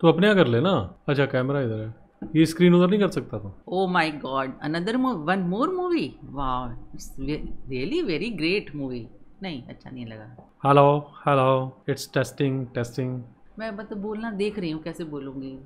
तो अपने यहाँ कर लेना अच्छा कैमरा इधर है ये स्क्रीन उधर नहीं कर सकता था oh my god another one more movie वाह रियली वेरी ग्रेट मूवी नहीं अच्छा नहीं लगा hello hello it's testing testing मैं बस बोलना देख रही हूँ कैसे बोलूँगी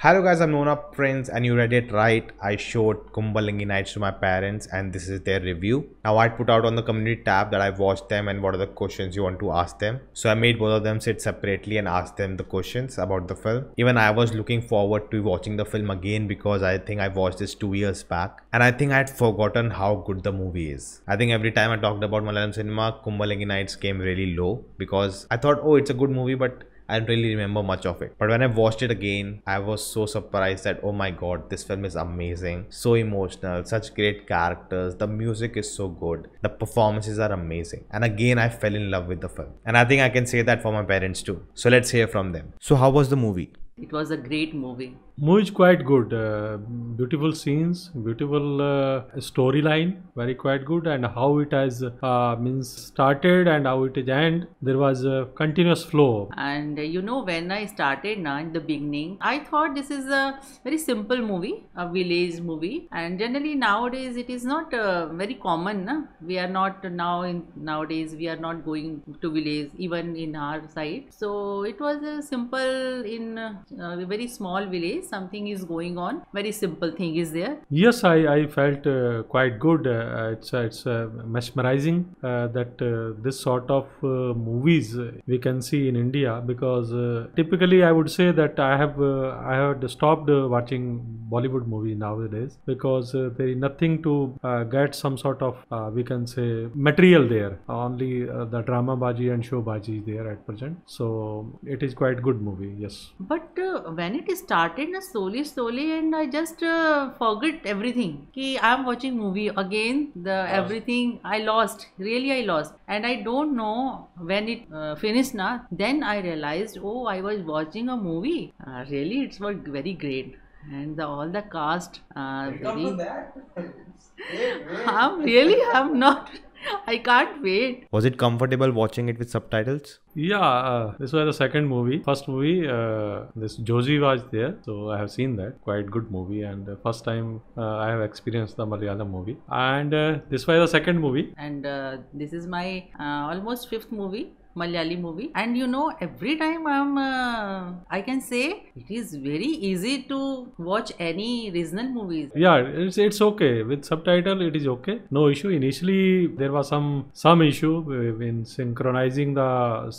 Hello guys, I'm Nona Prince and you read it right. I showed Kumbalingi Nights to my parents and this is their review. Now I put out on the community tab that I watched them and what are the questions you want to ask them. So I made both of them sit separately and ask them the questions about the film. Even I was looking forward to watching the film again because I think I watched this two years back and I think I had forgotten how good the movie is. I think every time I talked about Malayalam cinema, Kumbalingi Nights came really low because I thought, oh, it's a good movie, but I don't really remember much of it. But when I watched it again, I was so surprised that oh my god, this film is amazing. So emotional, such great characters, the music is so good, the performances are amazing. And again, I fell in love with the film. And I think I can say that for my parents too. So let's hear from them. So, how was the movie? It was a great movie. Movie is quite good. Uh, beautiful scenes, beautiful uh, storyline, very quite good. And how it has uh, means started and how it is end. There was a continuous flow. And uh, you know, when I started now in the beginning, I thought this is a very simple movie, a village movie. And generally nowadays it is not uh, very common. Na? We are not now in nowadays we are not going to village even in our side. So it was a uh, simple in uh, very small village something is going on very simple thing is there yes i i felt uh, quite good uh, it's uh, it's uh, mesmerizing uh, that this sort of movies we can see in india because typically i would say that i have i have stopped watching bollywood movie nowadays because there is nothing to get some sort of we can say material there only the drama baji and show baji there at present so it is quite good movie yes but uh, when it started na slowly slowly and i just uh, forget everything ki i am watching movie again the lost. everything i lost really i lost and i don't know when it uh, finished na then i realized oh i was watching a movie uh, really it's was very great and the, all the cast very... Uh, i'm really i'm not I can't wait. Was it comfortable watching it with subtitles? Yeah, uh, this was the second movie. First movie, uh, this Joji was there, so I have seen that. Quite good movie, and uh, first time uh, I have experienced the Malayalam movie. And uh, this was the second movie. And uh, this is my almost fifth movie. Malayali movie. And you know, every time I'm, uh, I can say it is very easy to watch any regional movies. Yeah, it's it's okay with subtitle. It is okay, no issue. Initially there was some some issue in synchronizing the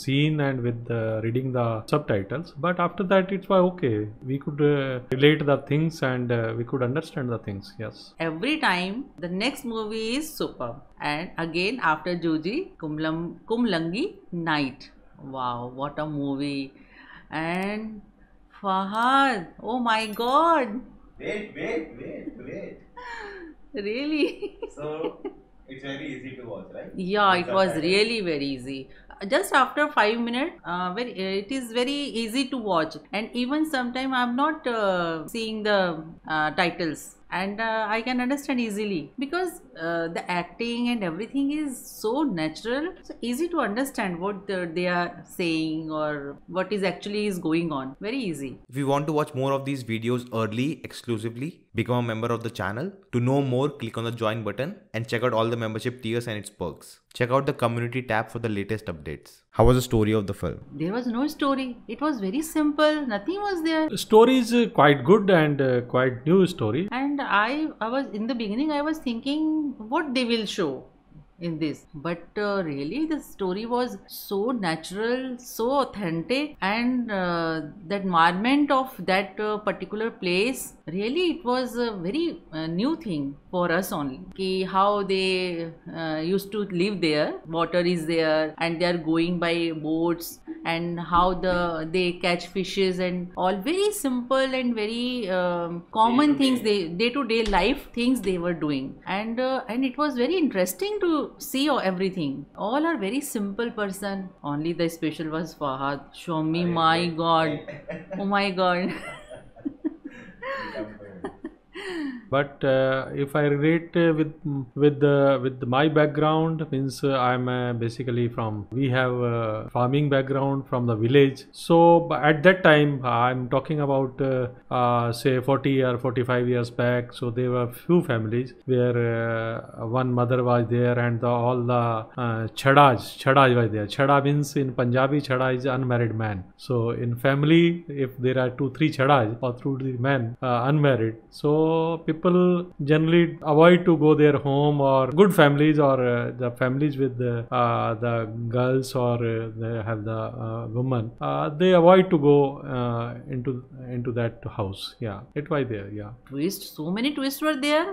scene and with the reading the subtitles, but after that it was okay. We could uh, relate the things and uh, we could understand the things. Yes. Every time the next movie is superb and again after Joji Kumlangi Night. Wow, what a movie! And Fahad, oh my god! Wait, wait, wait, wait. really? so it's very easy to watch, right? Yeah, it was really very easy just after five minutes uh, very it is very easy to watch and even sometimes i'm not uh, seeing the uh, titles and uh, i can understand easily because uh, the acting and everything is so natural so easy to understand what the, they are saying or what is actually is going on very easy if you want to watch more of these videos early exclusively become a member of the channel to know more click on the join button and check out all the membership tiers and its perks Check out the community tab for the latest updates. How was the story of the film? There was no story. It was very simple. Nothing was there. The story is uh, quite good and uh, quite new story. And I, I was in the beginning I was thinking what they will show in this but uh, really the story was so natural so authentic and uh, the environment of that uh, particular place really it was a very uh, new thing for us only ki how they uh, used to live there water is there and they are going by boats and how the they catch fishes and all very simple and very um, common day things day. they day to day life things they were doing and uh, and it was very interesting to see everything all are very simple person only the special was Fahad me, my god oh my god but uh, if i relate uh, with with uh, with my background means uh, i'm uh, basically from we have farming background from the village so at that time i'm talking about uh, say 40 or 45 years back so there were few families where one mother was there and the, all the uh, chadaj chadaj was there chada means in punjabi chada is unmarried man so in family if there are two three chadas or three men unmarried so so people generally avoid to go their home or good families or uh, the families with the, uh, the girls or uh, they have the uh, women. Uh, they avoid to go uh, into into that house. Yeah, it why there. Yeah. twist. so many twists were there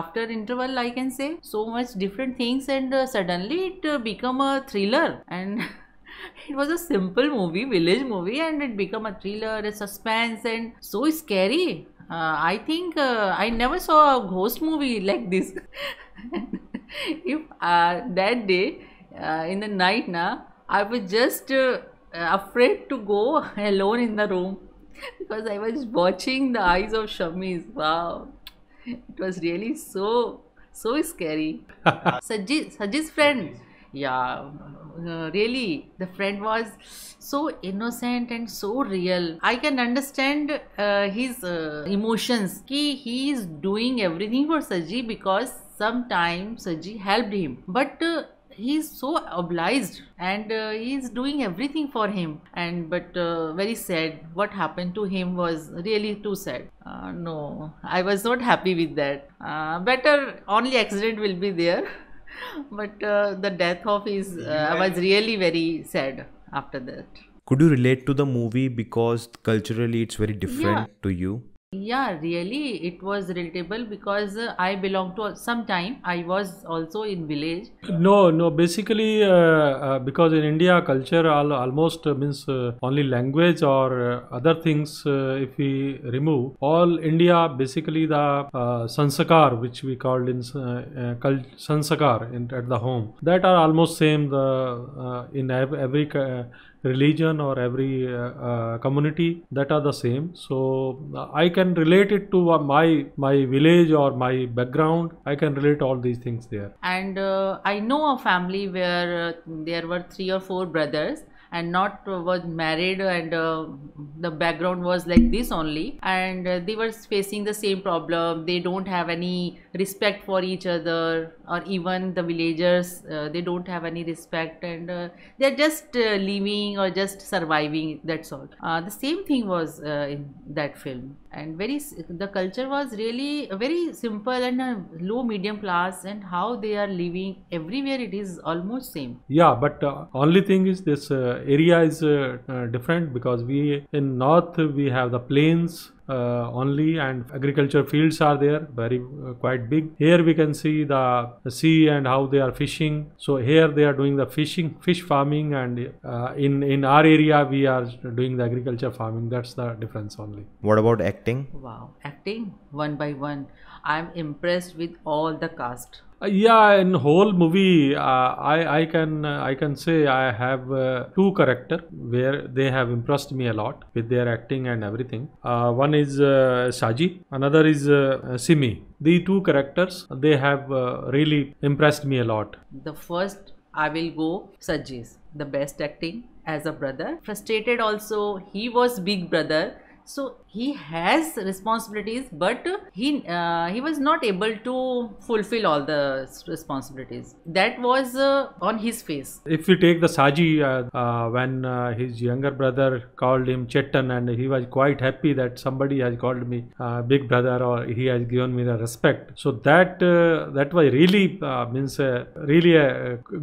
after interval. I can say so much different things, and suddenly it become a thriller and. it was a simple movie, village movie, and it became a thriller, a suspense, and so scary. Uh, I think uh, I never saw a ghost movie like this. if uh, that day in the night, na, I was just afraid to go alone in the room because I was watching the eyes of shamis Wow, it was really so so scary. Sajid, Sajid's friend yeah uh, really the friend was so innocent and so real i can understand uh, his uh, emotions ki he is doing everything for saji because sometimes saji helped him but uh, he is so obliged and uh, he is doing everything for him and but uh, very sad what happened to him was really too sad uh, no i was not happy with that uh, better only accident will be there but uh, the death of his uh, I was really very sad after that. Could you relate to the movie because culturally it's very different yeah. to you? yeah really it was relatable because uh, i belong to some time i was also in village no no basically uh, uh, because in india culture al- almost uh, means uh, only language or uh, other things if we remove all india basically the sansakar which we called in cult- sansakar in, at the home that are almost same the in every religion or every uh, uh, community that are the same so uh, i can relate it to uh, my my village or my background i can relate all these things there and uh, i know a family where there were three or four brothers and not uh, was married and uh, the background was like this only and uh, they were facing the same problem they don't have any respect for each other or even the villagers uh, they don't have any respect and uh, they're just uh, living or just surviving that's all uh, the same thing was uh, in that film and very the culture was really very simple and uh, low medium class and how they are living everywhere it is almost same yeah but only thing is this area is different because we in north we have the plains uh, only and agriculture fields are there very uh, quite big here we can see the sea and how they are fishing so here they are doing the fishing fish farming and uh, in in our area we are doing the agriculture farming that's the difference only what about acting wow acting one by one i'm impressed with all the cast uh, yeah, in whole movie, uh, I I can uh, I can say I have uh, two character where they have impressed me a lot with their acting and everything. Uh, one is uh, Saji, another is Simi. The two characters they have really impressed me a lot. The first I will go Saji's the best acting as a brother. Frustrated also he was big brother so he has responsibilities but he uh, he was not able to fulfill all the responsibilities that was uh, on his face if we take the saji uh, uh when uh, his younger brother called him chetan and he was quite happy that somebody has called me uh, big brother or he has given me the respect so that that was really means really a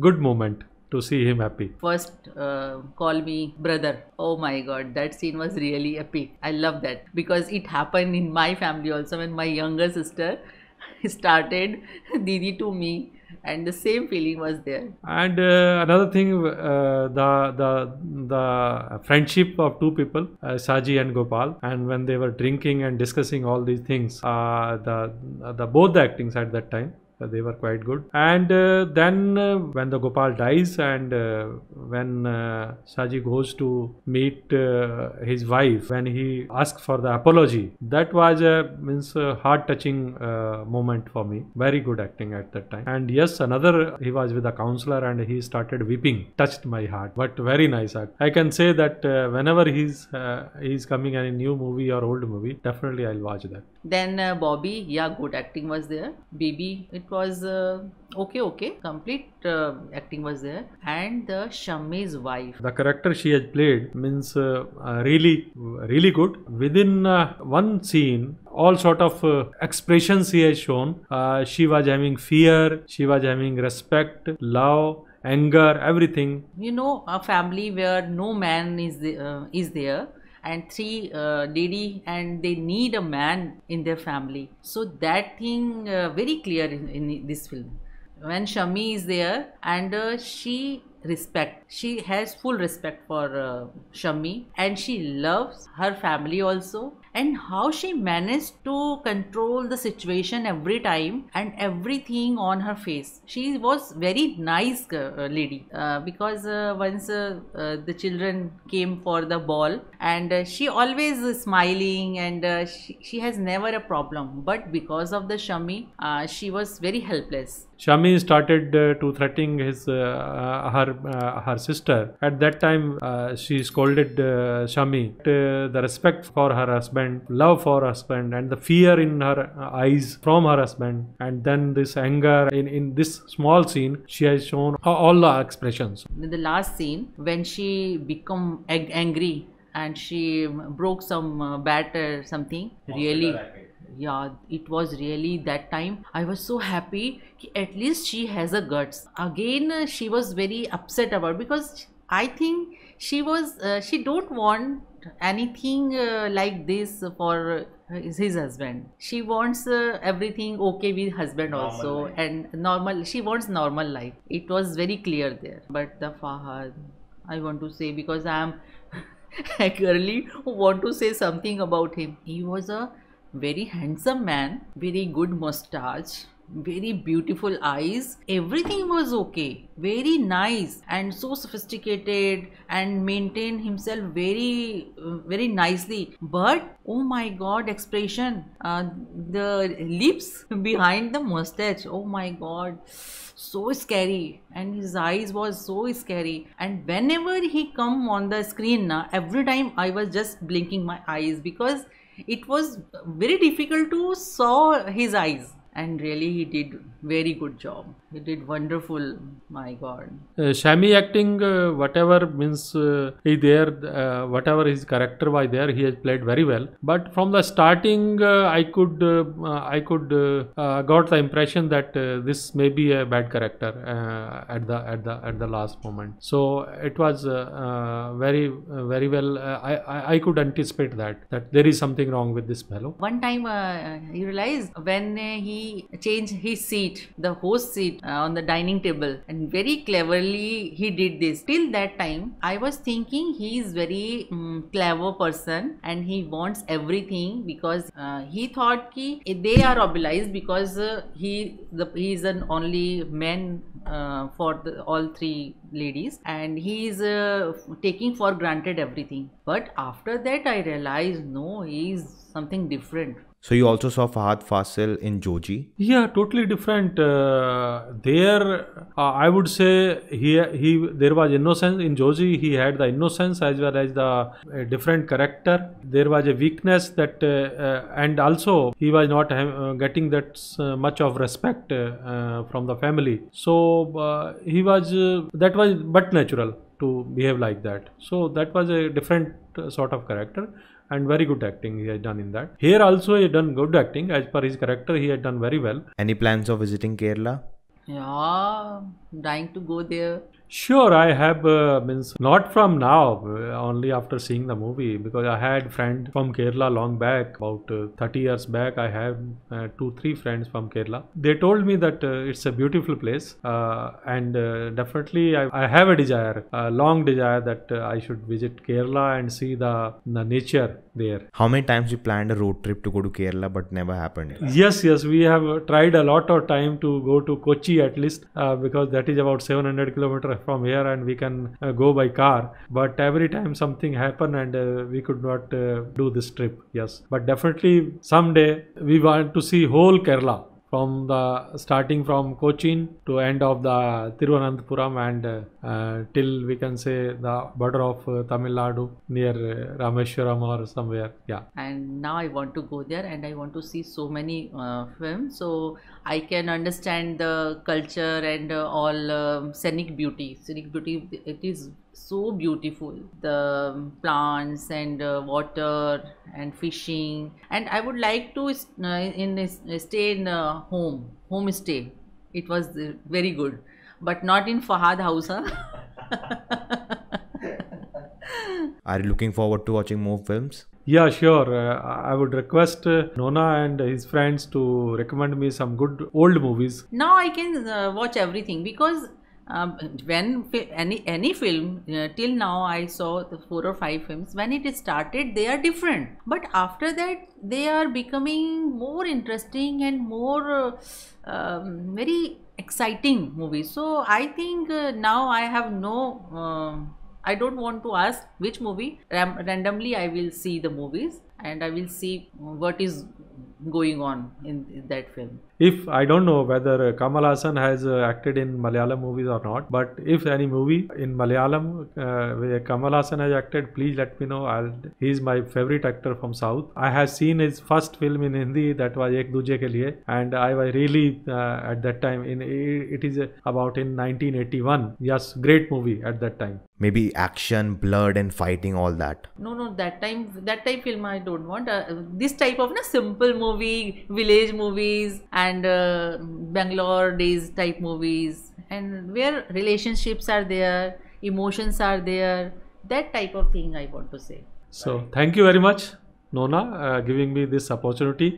good moment to see him happy. First, uh, call me brother. Oh my god, that scene was really epic. I love that because it happened in my family also when my younger sister started Didi to me and the same feeling was there. And uh, another thing, uh, the the the friendship of two people, uh, Saji and Gopal, and when they were drinking and discussing all these things, uh, the the both the actings at that time uh, they were quite good and uh, then uh, when the gopal dies and uh, when uh, saji goes to meet uh, his wife when he asks for the apology that was a means heart touching moment for me very good acting at that time and yes another he was with a counselor and he started weeping touched my heart but very nice act i can say that whenever he's he's coming in a new movie or old movie definitely i'll watch that then uh, Bobby, yeah, good acting was there. BB, it was uh, okay, okay, complete uh, acting was there. And the Shami's wife. The character she has played means uh, uh, really, really good. Within uh, one scene, all sort of expressions she has shown. she was having fear, she was having respect, love, anger everything you know a family where no man is the, uh, is there and three uh, Didi and they need a man in their family so that thing uh, very clear in, in, this film when shami is there and uh, she respect. She has full respect for uh, Shami and she loves her family also. And how she managed to control the situation every time and everything on her face. She was very nice uh, lady uh, because uh, once uh, uh, the children came for the ball and she always smiling and she, she, has never a problem. But because of the Shami, she was very helpless. Shami started uh, to threatening his uh, her uh, her sister. At that time, uh, she scolded uh, Shami. Uh, the respect for her husband, love for her husband, and the fear in her eyes from her husband, and then this anger in, in this small scene, she has shown all the expressions. In the last scene, when she become angry and she broke some uh, batter something, really yeah it was really that time i was so happy at least she has a guts again uh, she was very upset about because i think she was uh, she don't want anything uh, like this for his husband she wants uh, everything okay with husband normal also life. and normal she wants normal life it was very clear there but the fahad i want to say because i am I currently want to say something about him he was a very handsome man, very good mustache, very beautiful eyes everything was okay very nice and so sophisticated and maintained himself very very nicely but oh my god expression uh, the lips behind the mustache oh my god so scary and his eyes was so scary and whenever he come on the screen na every time i was just blinking my eyes because it was very difficult to saw his eyes and really he did very good job. He did wonderful. My God. Uh, Shami acting, uh, whatever means uh, he there, uh, whatever his character was there, he has played very well. But from the starting, uh, I could, uh, uh, I could got the impression that this may be a bad character at the at the at the last moment. So it was very very well. I, I, I could anticipate that that there is something wrong with this fellow. One time, uh, realized when he changed his scene seat, the host seat uh, on the dining table. And very cleverly he did this. Till that time, I was thinking he is very um, clever person and he wants everything because uh, he thought ki eh, they are obliged because uh, he the, he is an only man uh, for the, all three ladies and he is uh, taking for granted everything but after that i realized no he is something different so you also saw Fahad Fasil in Joji. Yeah, totally different. Uh, there, uh, I would say he he there was innocence in Joji. He had the innocence as well as the uh, different character. There was a weakness that, uh, uh, and also he was not uh, getting that much of respect from the family. So he was that was but natural to behave like that. So that was a different sort of character and very good acting he has done in that. Here also he done good acting as per his character he had done very well. Any plans of visiting Kerala? Yeah, dying to go there. Sure, I have uh, means not from now, uh, only after seeing the movie because I had friend from Kerala long back, about uh, 30 years back. I have uh, two, three friends from Kerala. They told me that uh, it's a beautiful place, uh, and definitely I, I, have a desire, a long desire that I should visit Kerala and see the, the nature there. How many times you planned a road trip to go to Kerala but never happened? Yes, yes, we have tried a lot of time to go to Kochi at least because that is about 700 kilometer from here and we can uh, go by car but every time something happened and uh, we could not uh, do this trip yes but definitely someday we want to see whole kerala from the starting from Cochin to end of the Tiruvananthapuram and uh, till we can say the border of uh, Tamil Nadu near uh, Rameshwaram or somewhere. Yeah. And now I want to go there and I want to see so many uh, films so I can understand the culture and all um, scenic beauty. Scenic beauty it is so beautiful the um, plants and uh, water and fishing and i would like to uh, in uh, stay in uh, home stay it was uh, very good but not in fahad house huh? are you looking forward to watching more films yeah, sure. Uh, I would request uh, Nona and his friends to recommend me some good old movies. Now I can uh, watch everything because um, when any any film uh, till now i saw the four or five films when it started they are different but after that they are becoming more interesting and more uh, um, very exciting movies so i think uh, now i have no um, I don't want to ask which movie. Ram randomly, I will see the movies and I will see what is going on in, in that film if I don't know whether uh, Kamal Hassan has uh, acted in Malayalam movies or not, but if any movie in Malayalam uh, where Kamal Hassan has acted, please let me know. I'll, he's my favorite actor from South. I have seen his first film in Hindi that was Ek Duje Ke Liye, and I was really uh, at that time in it is about in 1981. Yes, great movie at that time maybe action blood and fighting all that no no that time that type film i don't want uh, this type of na simple movie village movies and and uh, Bangalore days type movies and where relationships are there, emotions are there, that type of thing I want to say. So thank you very much, Nona, uh, giving me this opportunity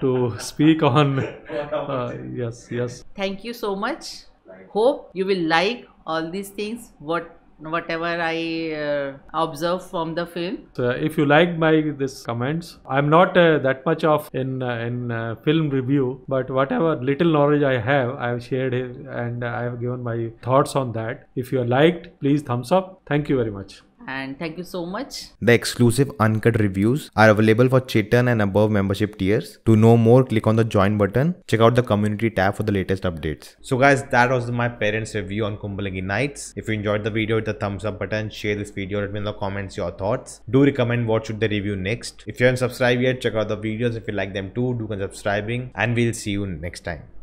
to speak on. Uh, yes, yes. Thank you so much. Hope you will like all these things what whatever I uh, observe from the film. So if you like my this comments, I'm not uh, that much of in uh, in uh, film review, but whatever little knowledge I have, I have shared and I have given my thoughts on that. If you liked, please thumbs up. Thank you very much and thank you so much. The exclusive uncut reviews are available for Chetan and above membership tiers. To know more, click on the join button. Check out the community tab for the latest updates. So guys, that was my parents review on Kumbalangi Nights. If you enjoyed the video, hit the thumbs up button, share this video, let me know in the comments your thoughts. Do recommend what should they review next. If you haven't subscribed yet, check out the videos. If you like them too, do consider subscribing and we'll see you next time.